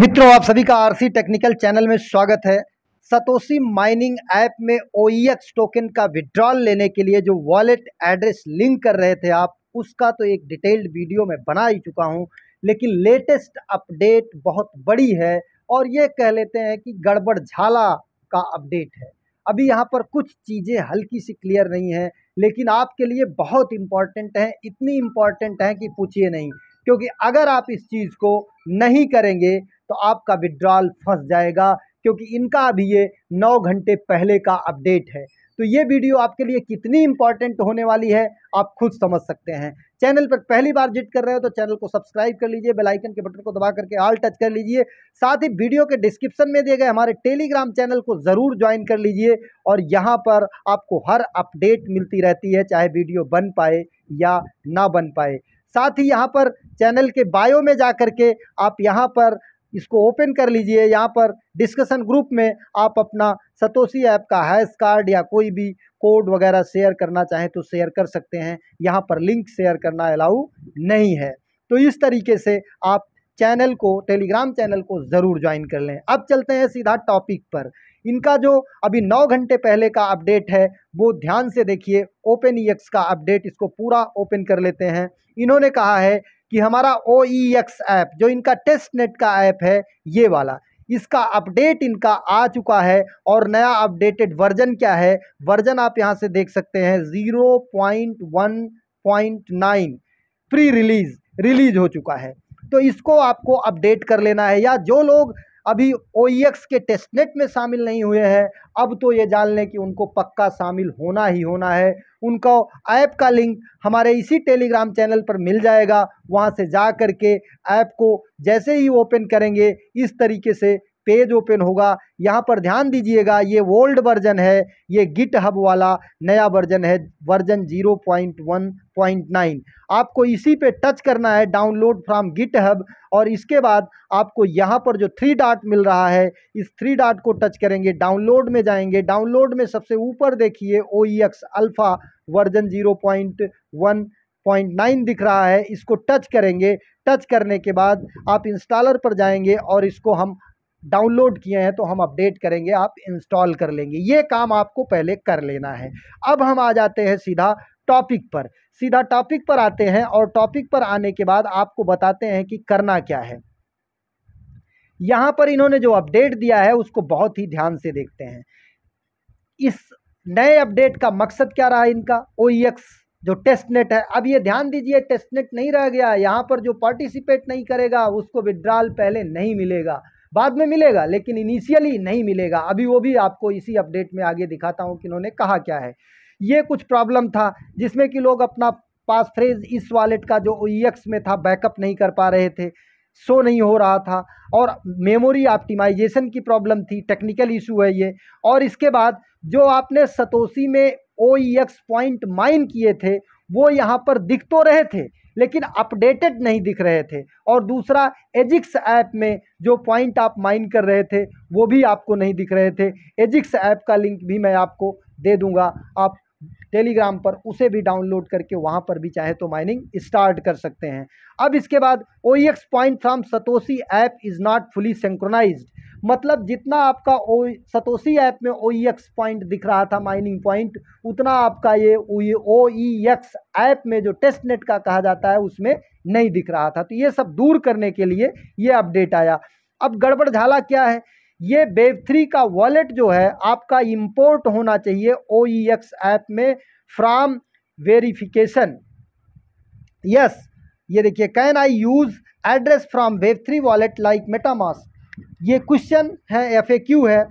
मित्रों आप सभी का आरसी टेक्निकल चैनल में स्वागत है सतोशी माइनिंग ऐप में ओ टोकन e का विड्रॉल लेने के लिए जो वॉलेट एड्रेस लिंक कर रहे थे आप उसका तो एक डिटेल्ड वीडियो में बना ही चुका हूं लेकिन लेटेस्ट अपडेट बहुत बड़ी है और ये कह लेते हैं कि गड़बड़ झाला का अपडेट है अभी यहाँ पर कुछ चीज़ें हल्की सी क्लियर नहीं है लेकिन आपके लिए बहुत इम्पॉर्टेंट हैं इतनी इम्पॉर्टेंट हैं कि पूछिए नहीं क्योंकि अगर आप इस चीज़ को नहीं करेंगे तो आपका विड्रॉल फंस जाएगा क्योंकि इनका अभी ये नौ घंटे पहले का अपडेट है तो ये वीडियो आपके लिए कितनी इंपॉर्टेंट होने वाली है आप खुद समझ सकते हैं चैनल पर पहली बार जिट कर रहे हो तो चैनल को सब्सक्राइब कर लीजिए बेल आइकन के बटन को दबा करके ऑल टच कर लीजिए साथ ही वीडियो के डिस्क्रिप्शन में दिए गए हमारे टेलीग्राम चैनल को ज़रूर ज्वाइन कर लीजिए और यहाँ पर आपको हर अपडेट मिलती रहती है चाहे वीडियो बन पाए या ना बन पाए साथ ही यहाँ पर चैनल के बायो में जा के आप यहाँ पर इसको ओपन कर लीजिए यहाँ पर डिस्कशन ग्रुप में आप अपना सतोसी ऐप का हैश कार्ड या कोई भी कोड वगैरह शेयर करना चाहें तो शेयर कर सकते हैं यहाँ पर लिंक शेयर करना अलाउ नहीं है तो इस तरीके से आप चैनल को टेलीग्राम चैनल को ज़रूर ज्वाइन कर लें अब चलते हैं सीधा टॉपिक पर इनका जो अभी नौ घंटे पहले का अपडेट है वो ध्यान से देखिए ओपन ई का अपडेट इसको पूरा ओपन कर लेते हैं इन्होंने कहा है कि हमारा ओ e ऐप जो इनका टेस्ट नेट का ऐप है ये वाला इसका अपडेट इनका आ चुका है और नया अपडेटेड वर्जन क्या है वर्जन आप यहाँ से देख सकते हैं zero point one point nine pre release release हो चुका है तो इसको आपको अपडेट कर लेना है या जो लोग अभी ओ e के टेस्टनेट में शामिल नहीं हुए हैं अब तो ये जान लें कि उनको पक्का शामिल होना ही होना है उनका ऐप का लिंक हमारे इसी टेलीग्राम चैनल पर मिल जाएगा वहाँ से जा कर के ऐप को जैसे ही ओपन करेंगे इस तरीके से पेज ओपन होगा यहाँ पर ध्यान दीजिएगा ये ओल्ड वर्जन है ये गिट हब वाला नया वर्जन है version zero point one point nine आपको इसी पे टच करना है डाउनलोड फ्रॉम गिट हब और इसके बाद आपको यहाँ पर जो थ्री डॉट मिल रहा है इस थ्री डॉट को टच करेंगे डाउनलोड में जाएंगे डाउनलोड में सबसे ऊपर देखिए O X e alpha version zero point one point nine दिख रहा है इसको टच करेंगे टच करने के बाद आप इंस्टॉलर पर जाएंगे और इसको हम डाउनलोड किए हैं तो हम अपडेट करेंगे आप इंस्टॉल कर लेंगे ये काम आपको पहले कर लेना है अब हम आ जाते हैं सीधा टॉपिक पर सीधा टॉपिक पर आते हैं और टॉपिक पर आने के बाद आपको बताते हैं कि करना क्या है यहाँ पर इन्होंने जो अपडेट दिया है उसको बहुत ही ध्यान से देखते हैं इस नए अपडेट का मकसद क्या रहा इनका ओ e जो टेस्ट नेट है अब ये ध्यान दीजिए टेस्ट नेट नहीं रह गया यहाँ पर जो पार्टिसिपेट नहीं करेगा उसको विड्रॉल पहले नहीं मिलेगा बाद में मिलेगा लेकिन इनिशियली नहीं मिलेगा अभी वो भी आपको इसी अपडेट में आगे दिखाता हूँ कि उन्होंने कहा क्या है ये कुछ प्रॉब्लम था जिसमें कि लोग अपना पास फ्रेज इस वॉलेट का जो ओ में था बैकअप नहीं कर पा रहे थे शो नहीं हो रहा था और मेमोरी ऑप्टिमाइजेशन की प्रॉब्लम थी टेक्निकल इशू है ये और इसके बाद जो आपने सतोसी में ओ पॉइंट माइन किए थे वो यहाँ पर दिख तो रहे थे लेकिन अपडेटेड नहीं दिख रहे थे और दूसरा एजिक्स ऐप में जो पॉइंट आप माइन कर रहे थे वो भी आपको नहीं दिख रहे थे एजिक्स ऐप का लिंक भी मैं आपको दे दूंगा आप टेलीग्राम पर उसे भी डाउनलोड करके वहाँ पर भी चाहे तो माइनिंग स्टार्ट कर सकते हैं अब इसके बाद O X point from Satoshi app is not fully synchronize मतलब जितना आपका ओ सतोसी ऐप में ओ एक्स पॉइंट दिख रहा था माइनिंग पॉइंट उतना आपका ये ओ एक्स e ऐप में जो टेस्ट नेट का कहा जाता है उसमें नहीं दिख रहा था तो ये सब दूर करने के लिए ये अपडेट आया अब गड़बड़ झाला क्या है ये वेव थ्री का वॉलेट जो है आपका इम्पोर्ट होना चाहिए ओ एक्स e ऐप में फ्राम वेरीफिकेशन यस ये देखिए can I use address from web three wallet like MetaMask ये क्वेश्चन है एफ ए क्यू है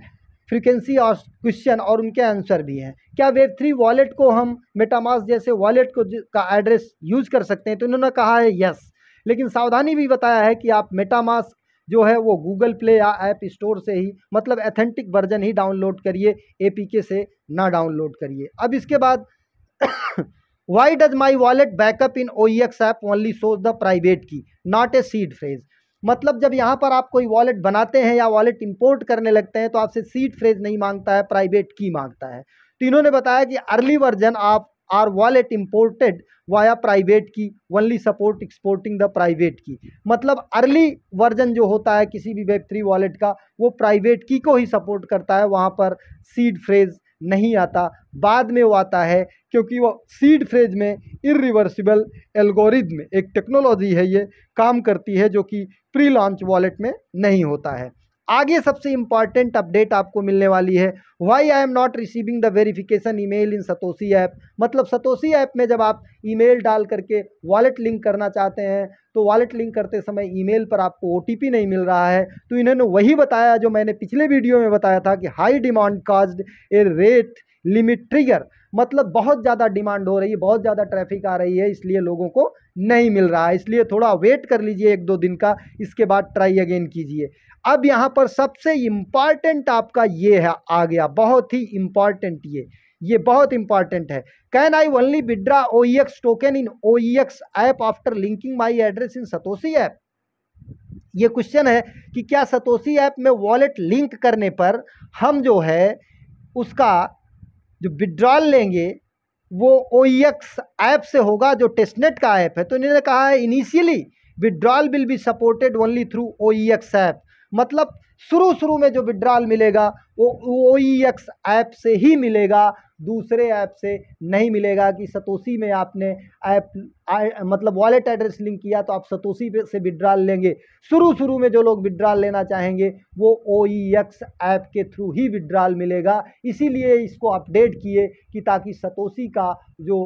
फ्रीक्वेंसी और क्वेश्चन और उनके आंसर भी हैं क्या वेब थ्री वॉलेट को हम मेटामास जैसे वॉलेट को का एड्रेस यूज़ कर सकते हैं तो इन्होंने कहा है यस लेकिन सावधानी भी बताया है कि आप मेटामास जो है वो गूगल प्ले या ऐप स्टोर से ही मतलब एथेंटिक वर्जन ही डाउनलोड करिए के से ना डाउनलोड करिए अब इसके बाद why does my wallet backup in O E X app only so the private key not a seed phrase मतलब जब यहाँ पर आप कोई वॉलेट बनाते हैं या वॉलेट इंपोर्ट करने लगते हैं तो आपसे सीट फ्रेज नहीं मांगता है प्राइवेट की मांगता है तो इन्होंने बताया कि अर्ली वर्जन आप are wallet imported via private key only support exporting the private key मतलब अर्ली वर्जन जो होता है किसी भी वेब थ्री वॉलेट का वो प्राइवेट की को ही सपोर्ट करता है वहाँ पर सीड फ्रेज नहीं आता बाद में वो आता है क्योंकि वो सीड फ्रेज में इरिवर्सिबल एल्गोरिदम एक टेक्नोलॉजी है ये काम करती है जो कि प्री लॉन्च वॉलेट में नहीं होता है आगे सबसे इंपॉर्टेंट अपडेट आपको मिलने वाली है why I'm not receiving the verification email in Satoshi app मतलब सतोसी ऐप में जब आप ईमेल डाल करके वॉलेट लिंक करना चाहते हैं तो वॉलेट लिंक करते समय ईमेल पर आपको ओ नहीं मिल रहा है तो इन्होंने वही बताया जो मैंने पिछले वीडियो में बताया था कि high demand cause a rate limit trigger मतलब बहुत ज़्यादा डिमांड हो रही है बहुत ज़्यादा ट्रैफिक आ रही है इसलिए लोगों को नहीं मिल रहा है इसलिए थोड़ा वेट कर लीजिए एक दो दिन का इसके बाद ट्राई अगेन कीजिए अब यहाँ पर सबसे इम्पॉर्टेंट आपका ये है आ गया बहुत ही इम्पॉर्टेंट ये ये बहुत इंपॉर्टेंट है can I only withdraw O X token in O X app after linking my address in Satoshi app ये क्वेश्चन है कि क्या सतोसी ऐप में वॉलेट लिंक करने पर हम जो है उसका जो विड्रॉल लेंगे वो ओ एक्स ऐप से होगा जो टेस्टनेट का ऐप है तो इन्होंने कहा है initially withdrawal will be supported only through O X app मतलब शुरू शुरू में जो विड्राल मिलेगा वो ओ एक्स ऐप से ही मिलेगा दूसरे ऐप से नहीं मिलेगा कि सतोसी में आपने ऐप मतलब वॉलेट एड्रेस लिंक किया तो आप पे से विड्रॉल लेंगे शुरू शुरू में जो लोग विड्राल लेना चाहेंगे वो ओ एक्स ऐप के थ्रू ही विड्रॉल मिलेगा इसीलिए इसको अपडेट किए कि ताकि सतोसी का जो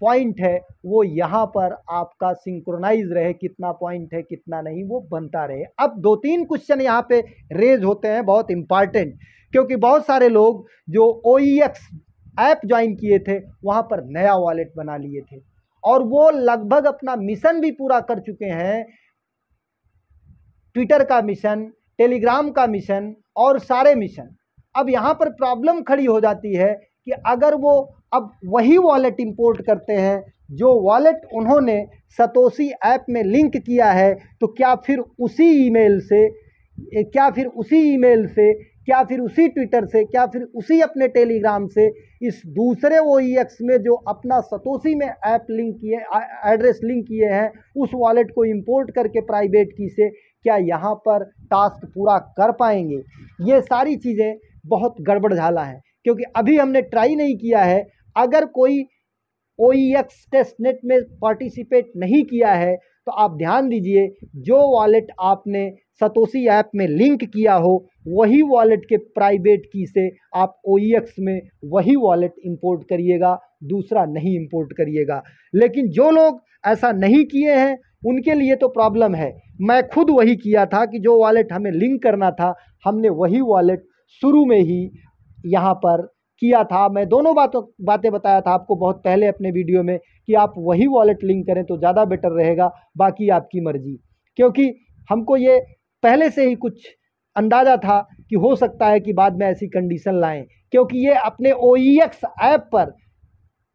पॉइंट है वो यहाँ पर आपका सिंक्रोनाइज रहे कितना पॉइंट है कितना नहीं वो बनता रहे अब दो तीन क्वेश्चन यहाँ पे रेज होते हैं बहुत इंपॉर्टेंट क्योंकि बहुत सारे लोग जो ओ ऐप ज्वाइन किए थे वहाँ पर नया वॉलेट बना लिए थे और वो लगभग अपना मिशन भी पूरा कर चुके हैं ट्विटर का मिशन टेलीग्राम का मिशन और सारे मिशन अब यहाँ पर प्रॉब्लम खड़ी हो जाती है कि अगर वो अब वही वॉलेट इंपोर्ट करते हैं जो वॉलेट उन्होंने सतोसी ऐप में लिंक किया है तो क्या फिर उसी ईमेल से क्या फिर उसी ईमेल से क्या फिर उसी ट्विटर से क्या फिर उसी अपने टेलीग्राम से इस दूसरे ओ e में जो अपना सतोसी में ऐप लिंक किए एड्रेस लिंक किए हैं उस वॉलेट को इंपोर्ट करके प्राइवेट की से क्या यहाँ पर टास्क पूरा कर पाएंगे ये सारी चीज़ें बहुत गड़बड़ झाला है क्योंकि अभी हमने ट्राई नहीं किया है अगर कोई ओ e टेस्ट नेट में पार्टिसिपेट नहीं किया है तो आप ध्यान दीजिए जो वॉलेट आपने सतोसी ऐप में लिंक किया हो वही वॉलेट के प्राइवेट की से आप ओ e में वही वॉलेट इंपोर्ट करिएगा दूसरा नहीं इंपोर्ट करिएगा लेकिन जो लोग ऐसा नहीं किए हैं उनके लिए तो प्रॉब्लम है मैं खुद वही किया था कि जो वॉलेट हमें लिंक करना था हमने वही वॉलेट शुरू में ही यहाँ पर किया था मैं दोनों बातों बातें बताया था आपको बहुत पहले अपने वीडियो में कि आप वही वॉलेट लिंक करें तो ज़्यादा बेटर रहेगा बाकी आपकी मर्ज़ी क्योंकि हमको ये पहले से ही कुछ अंदाज़ा था कि हो सकता है कि बाद में ऐसी कंडीशन लाएं क्योंकि ये अपने ओ e ऐप पर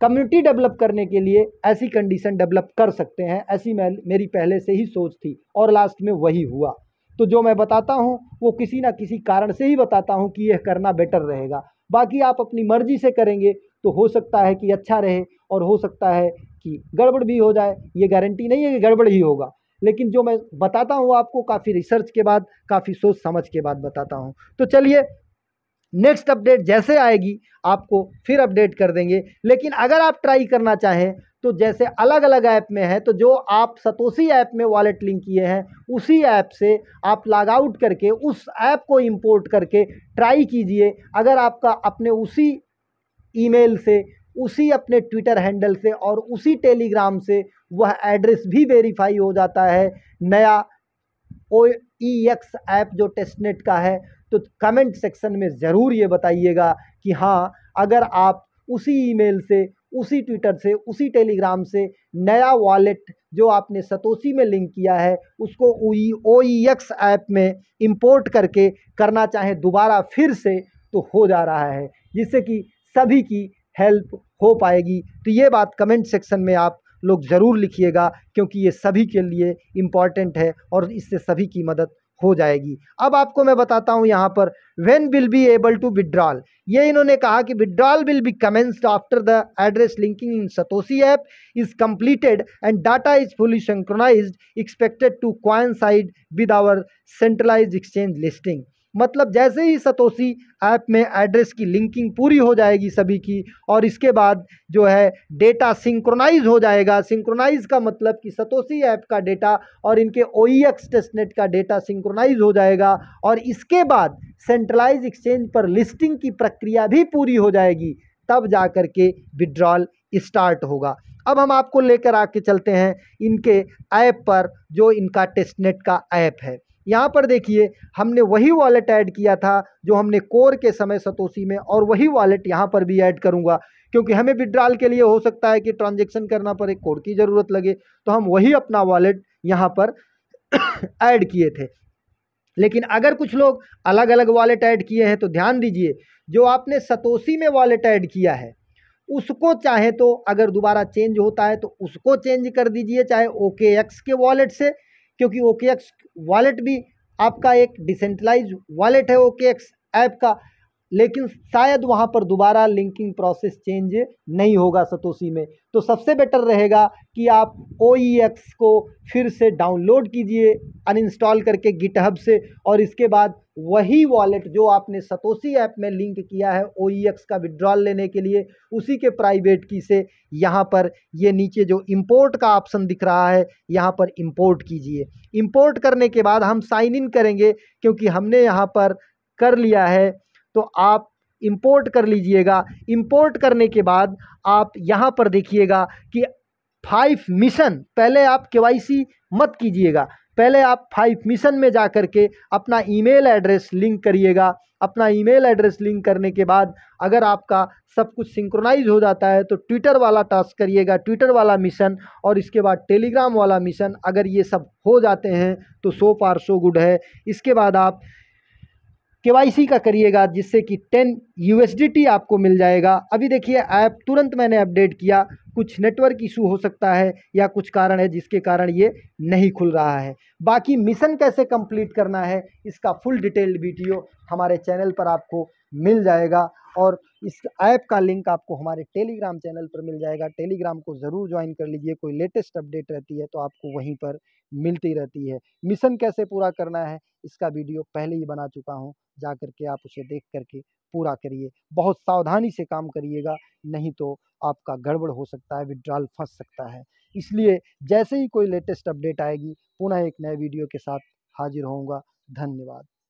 कम्युनिटी डेवलप करने के लिए ऐसी कंडीशन डेवलप कर सकते हैं ऐसी मेरी पहले से ही सोच थी और लास्ट में वही हुआ तो जो मैं बताता हूँ वो किसी ना किसी कारण से ही बताता हूँ कि यह करना बेटर रहेगा बाकी आप अपनी मर्ज़ी से करेंगे तो हो सकता है कि अच्छा रहे और हो सकता है कि गड़बड़ भी हो जाए ये गारंटी नहीं है कि गड़बड़ ही होगा लेकिन जो मैं बताता हूँ आपको काफ़ी रिसर्च के बाद काफ़ी सोच समझ के बाद बताता हूँ तो चलिए नेक्स्ट अपडेट जैसे आएगी आपको फिर अपडेट कर देंगे लेकिन अगर आप ट्राई करना चाहें तो जैसे अलग अलग ऐप में है तो जो आप सतोसी ऐप में वॉलेट लिंक किए हैं उसी ऐप से आप लॉग आउट करके उस ऐप को इंपोर्ट करके ट्राई कीजिए अगर आपका अपने उसी ईमेल से उसी अपने ट्विटर हैंडल से और उसी टेलीग्राम से वह एड्रेस भी वेरीफाई हो जाता है नया ओ ई एक्स ऐप जो टेस्टनेट का है तो कमेंट सेक्शन में ज़रूर ये बताइएगा कि हाँ अगर आप उसी ईमेल से उसी ट्विटर से उसी टेलीग्राम से नया वॉलेट जो आपने सतोसी में लिंक किया है उसको ओ एक्स e ऐप में इंपोर्ट करके करना चाहें दोबारा फिर से तो हो जा रहा है जिससे कि सभी की हेल्प हो पाएगी तो ये बात कमेंट सेक्शन में आप लोग ज़रूर लिखिएगा क्योंकि ये सभी के लिए इम्पॉर्टेंट है और इससे सभी की मदद हो जाएगी अब आपको मैं बताता हूँ यहाँ पर when will be able to withdrawal ये इन्होंने कहा कि withdrawal will be commenced after the address linking in Satoshi app is completed and data is fully synchronize expected to coincide with our centralize exchange listing मतलब जैसे ही Satoshi app में address की linking पूरी हो जाएगी सभी की और इसके बाद जो है डेटा सिंक्रोनाइज हो जाएगा सिंक्रोनाइज का मतलब कि सतोसी ऐप का डेटा और इनके ओ ई e टेस्टनेट का डेटा सिंक्रोनाइज हो जाएगा और इसके बाद सेंट्रलाइज एक्सचेंज पर लिस्टिंग की प्रक्रिया भी पूरी हो जाएगी तब जा कर के विड्रॉल स्टार्ट होगा अब हम आपको लेकर आके चलते हैं इनके ऐप पर जो इनका टेस्टनेट का ऐप है यहाँ पर देखिए हमने वही वॉलेट ऐड किया था जो हमने कोर के समय सतोसी में और वही वॉलेट यहाँ पर भी ऐड करूँगा क्योंकि हमें विड्रॉल के लिए हो सकता है कि ट्रांजेक्शन करना पर एक कोर की ज़रूरत लगे तो हम वही अपना वॉलेट यहाँ पर ऐड किए थे लेकिन अगर कुछ लोग अलग अलग वॉलेट ऐड किए हैं तो ध्यान दीजिए जो आपने सतोसी में वॉलेट ऐड किया है उसको चाहे तो अगर दोबारा चेंज होता है तो उसको चेंज कर दीजिए चाहे ओके एक्स के वॉलेट से क्योंकि ओके वॉलेट भी आपका एक डिसेंट्रलाइज वॉलेट है ओके ऐप का लेकिन शायद वहाँ पर दोबारा लिंकिंग प्रोसेस चेंज नहीं होगा सतोशी में तो सबसे बेटर रहेगा कि आप ओ e को फिर से डाउनलोड कीजिए अनइंस्टॉल करके गिटहब से और इसके बाद वही वॉलेट जो आपने सतोसी ऐप में लिंक किया है ओ e का विड्रॉल लेने के लिए उसी के प्राइवेट की से यहाँ पर ये नीचे जो इंपोर्ट का ऑप्शन दिख रहा है यहाँ पर इंपोर्ट कीजिए इंपोर्ट करने के बाद हम साइन इन करेंगे क्योंकि हमने यहाँ पर कर लिया है तो आप इंपोर्ट कर लीजिएगा इंपोर्ट करने के बाद आप यहाँ पर देखिएगा कि फाइव मिशन पहले आप के मत कीजिएगा पहले आप फाइव मिशन में जा कर के अपना ईमेल एड्रेस लिंक करिएगा अपना ईमेल एड्रेस लिंक करने के बाद अगर आपका सब कुछ सिंक्रोनाइज हो जाता है तो ट्विटर वाला टास्क करिएगा ट्विटर वाला मिशन और इसके बाद टेलीग्राम वाला मिशन अगर ये सब हो जाते हैं तो सो फार सो गुड है इसके बाद आप केवाईसी का करिएगा जिससे कि टेन यूएसडीटी आपको मिल जाएगा अभी देखिए ऐप तुरंत मैंने अपडेट किया कुछ नेटवर्क इशू हो सकता है या कुछ कारण है जिसके कारण ये नहीं खुल रहा है बाकी मिशन कैसे कंप्लीट करना है इसका फुल डिटेल्ड वीडियो हमारे चैनल पर आपको मिल जाएगा और इस ऐप का लिंक आपको हमारे टेलीग्राम चैनल पर मिल जाएगा टेलीग्राम को ज़रूर ज्वाइन कर लीजिए कोई लेटेस्ट अपडेट रहती है तो आपको वहीं पर मिलती रहती है मिशन कैसे पूरा करना है इसका वीडियो पहले ही बना चुका हूँ जा करके आप उसे देख करके पूरा करिए बहुत सावधानी से काम करिएगा नहीं तो आपका गड़बड़ हो सकता है विड्रॉल फंस सकता है इसलिए जैसे ही कोई लेटेस्ट अपडेट आएगी पुनः एक नए वीडियो के साथ हाजिर होऊंगा धन्यवाद